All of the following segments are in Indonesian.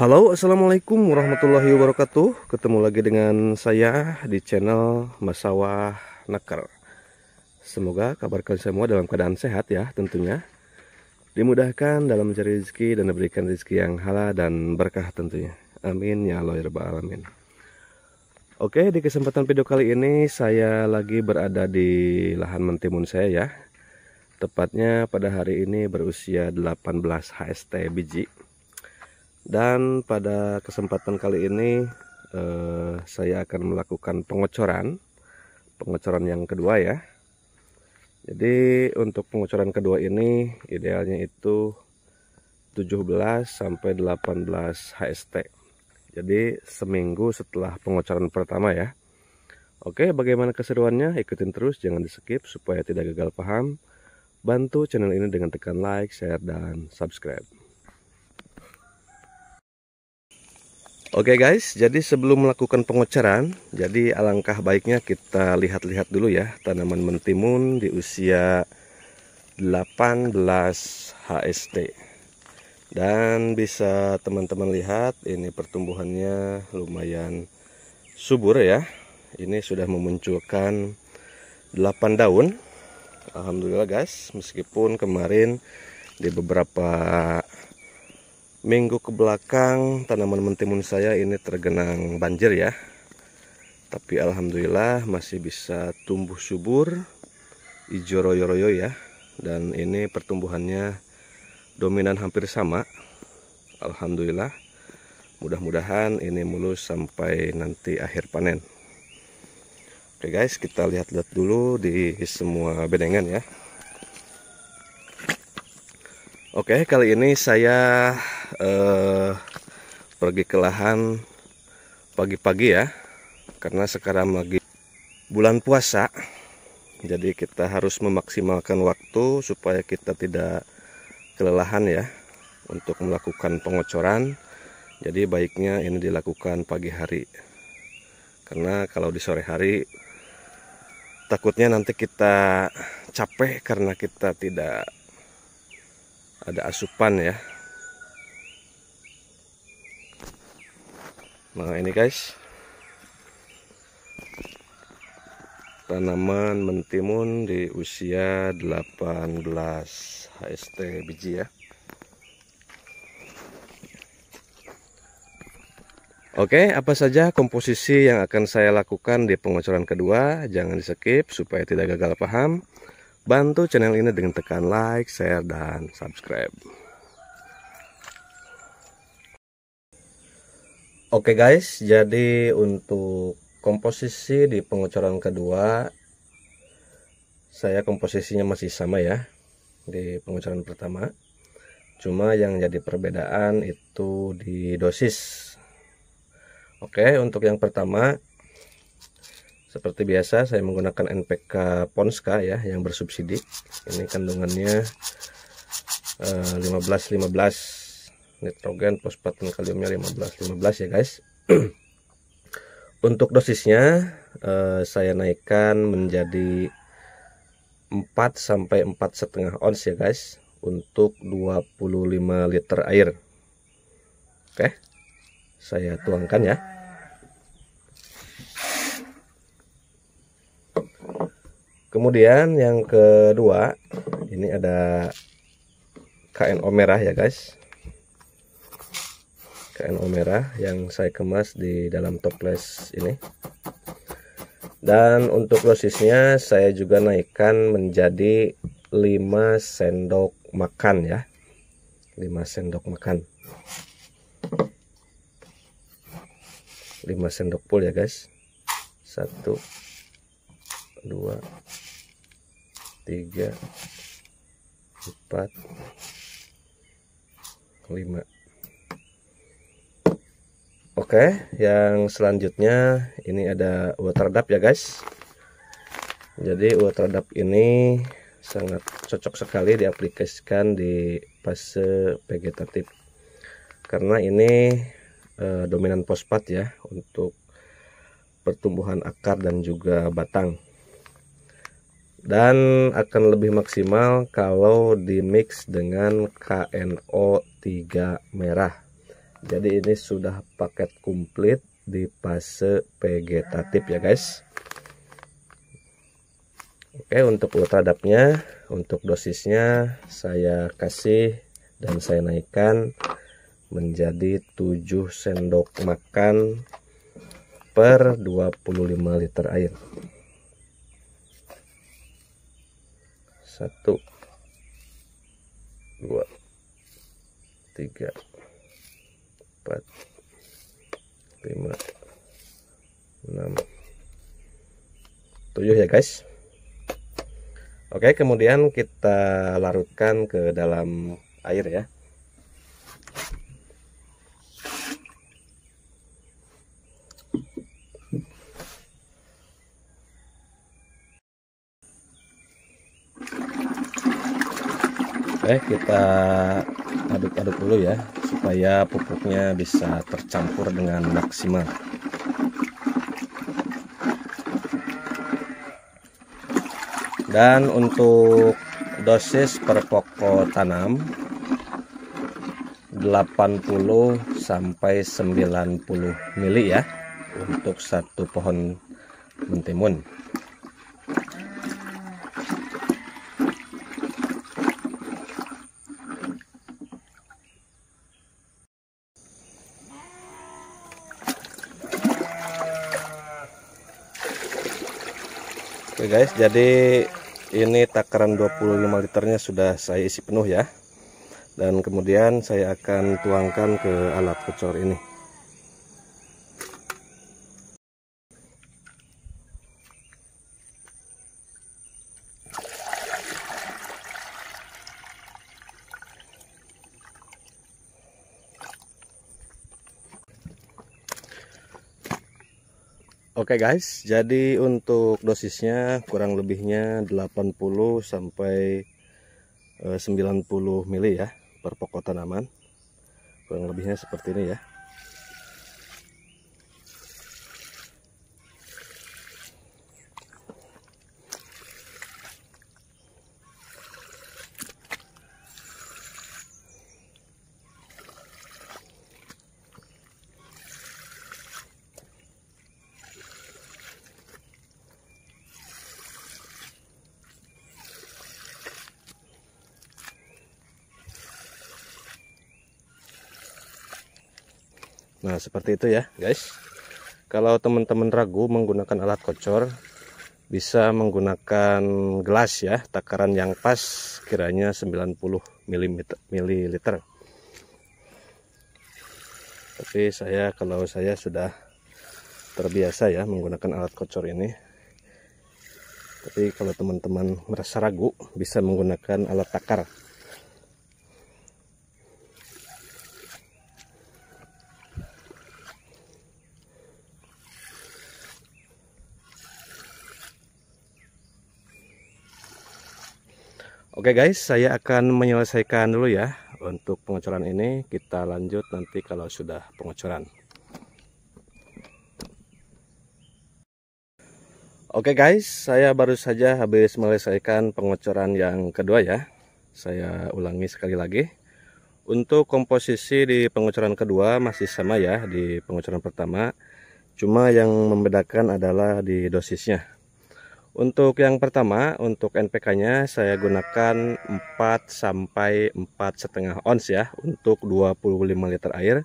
Halo assalamualaikum warahmatullahi wabarakatuh Ketemu lagi dengan saya di channel Masawah Naker Semoga kabar kalian semua dalam keadaan sehat ya tentunya Dimudahkan dalam mencari rezeki dan diberikan rezeki yang halal dan berkah tentunya Amin ya Allah ya Alamin Oke di kesempatan video kali ini saya lagi berada di lahan mentimun saya ya Tepatnya pada hari ini berusia 18 HST biji dan pada kesempatan kali ini eh, saya akan melakukan pengocoran, pengocoran yang kedua ya. Jadi untuk pengocoran kedua ini idealnya itu 17 sampai 18 HST. Jadi seminggu setelah pengocoran pertama ya. Oke, bagaimana keseruannya? Ikutin terus, jangan di-skip supaya tidak gagal paham. Bantu channel ini dengan tekan like, share, dan subscribe. Oke okay guys, jadi sebelum melakukan pengocaran, jadi alangkah baiknya kita lihat-lihat dulu ya tanaman mentimun di usia 18 HST. Dan bisa teman-teman lihat ini pertumbuhannya lumayan subur ya. Ini sudah memunculkan 8 daun. Alhamdulillah guys, meskipun kemarin di beberapa minggu ke belakang tanaman mentimun saya ini tergenang banjir ya tapi alhamdulillah masih bisa tumbuh subur hijau royo-royo ya dan ini pertumbuhannya dominan hampir sama alhamdulillah mudah-mudahan ini mulus sampai nanti akhir panen oke guys kita lihat-lihat dulu di semua bedengan ya Oke, kali ini saya uh, pergi ke lahan pagi-pagi ya, karena sekarang lagi bulan puasa, jadi kita harus memaksimalkan waktu supaya kita tidak kelelahan ya untuk melakukan pengocoran. Jadi baiknya ini dilakukan pagi hari, karena kalau di sore hari takutnya nanti kita capek karena kita tidak ada asupan ya nah ini guys tanaman mentimun di usia 18 HST biji ya Oke, apa saja komposisi yang akan saya lakukan di pengocoran kedua? Jangan di skip supaya tidak gagal paham. Bantu channel ini dengan tekan like, share, dan subscribe. Oke guys, jadi untuk komposisi di pengocoran kedua, saya komposisinya masih sama ya di pengocoran pertama. Cuma yang jadi perbedaan itu di dosis Oke, untuk yang pertama seperti biasa saya menggunakan NPK Ponska ya yang bersubsidi. Ini kandungannya 15 eh, 15 nitrogen fosfat dan kaliumnya 15 15 ya guys. Untuk dosisnya eh, saya naikkan menjadi 4 sampai 4 setengah ons ya guys untuk 25 liter air. Oke. Saya tuangkan ya. kemudian yang kedua ini ada KNO merah ya guys KNO merah yang saya kemas di dalam toples ini dan untuk dosisnya saya juga naikkan menjadi 5 sendok makan ya 5 sendok makan 5 sendok full ya guys 1 dua tiga empat lima Oke, yang selanjutnya ini ada water dap ya guys. Jadi water dap ini sangat cocok sekali diaplikasikan di fase vegetatif. Karena ini eh, dominan fosfat ya untuk pertumbuhan akar dan juga batang dan akan lebih maksimal kalau di mix dengan KNO3 merah jadi ini sudah paket komplit di fase vegetatif ya guys oke untuk ultradapnya untuk dosisnya saya kasih dan saya naikkan menjadi 7 sendok makan per 25 liter air satu dua tiga empat lima enam tujuh ya guys Oke kemudian kita larutkan ke dalam air ya boleh kita aduk-aduk dulu ya supaya pupuknya bisa tercampur dengan maksimal dan untuk dosis per pokok tanam 80 sampai 90 mili ya untuk satu pohon mentimun guys jadi ini takaran 25 liternya sudah saya isi penuh ya dan kemudian saya akan tuangkan ke alat kecor ini Oke okay guys, jadi untuk dosisnya kurang lebihnya 80 sampai 90 eh, mili ya per pokok tanaman. Kurang lebihnya seperti ini ya. Nah seperti itu ya guys Kalau teman-teman ragu menggunakan alat kocor Bisa menggunakan gelas ya Takaran yang pas kiranya 90 ml Tapi saya kalau saya sudah terbiasa ya menggunakan alat kocor ini Tapi kalau teman-teman merasa ragu bisa menggunakan alat takar Oke guys, saya akan menyelesaikan dulu ya untuk pengecoran ini. Kita lanjut nanti kalau sudah pengecoran. Oke guys, saya baru saja habis menyelesaikan pengecoran yang kedua ya. Saya ulangi sekali lagi. Untuk komposisi di pengecoran kedua masih sama ya di pengecoran pertama. Cuma yang membedakan adalah di dosisnya. Untuk yang pertama, untuk NPK-nya saya gunakan 4 sampai 4,5 ons ya untuk 25 liter air.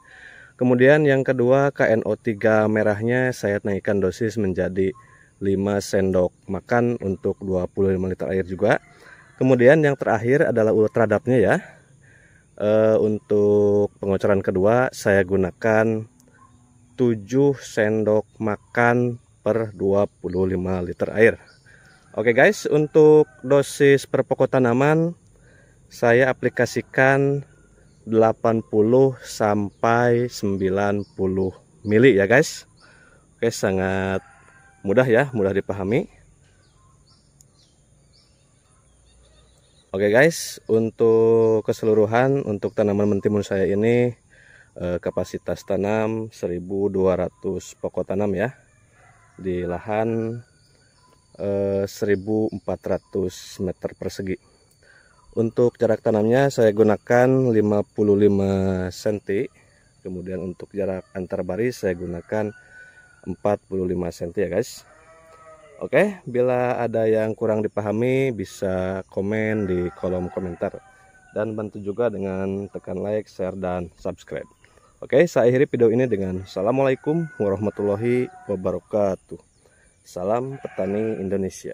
Kemudian yang kedua KNO3 merahnya saya naikkan dosis menjadi 5 sendok makan untuk 25 liter air juga. Kemudian yang terakhir adalah ultradapnya ya. E, untuk pengocoran kedua saya gunakan 7 sendok makan per 25 liter air. Oke guys, untuk dosis per pokok tanaman saya aplikasikan 80 sampai 90 mili ya guys. Oke, sangat mudah ya, mudah dipahami. Oke guys, untuk keseluruhan untuk tanaman mentimun saya ini eh, kapasitas tanam 1200 pokok tanam ya di lahan 1400 eh, meter persegi untuk jarak tanamnya saya gunakan 55 cm kemudian untuk jarak antar baris saya gunakan 45 cm ya guys Oke, bila ada yang kurang dipahami bisa komen di kolom komentar dan bantu juga dengan tekan like, share, dan subscribe. Oke, saya akhiri video ini dengan Assalamualaikum warahmatullahi wabarakatuh. Salam petani Indonesia.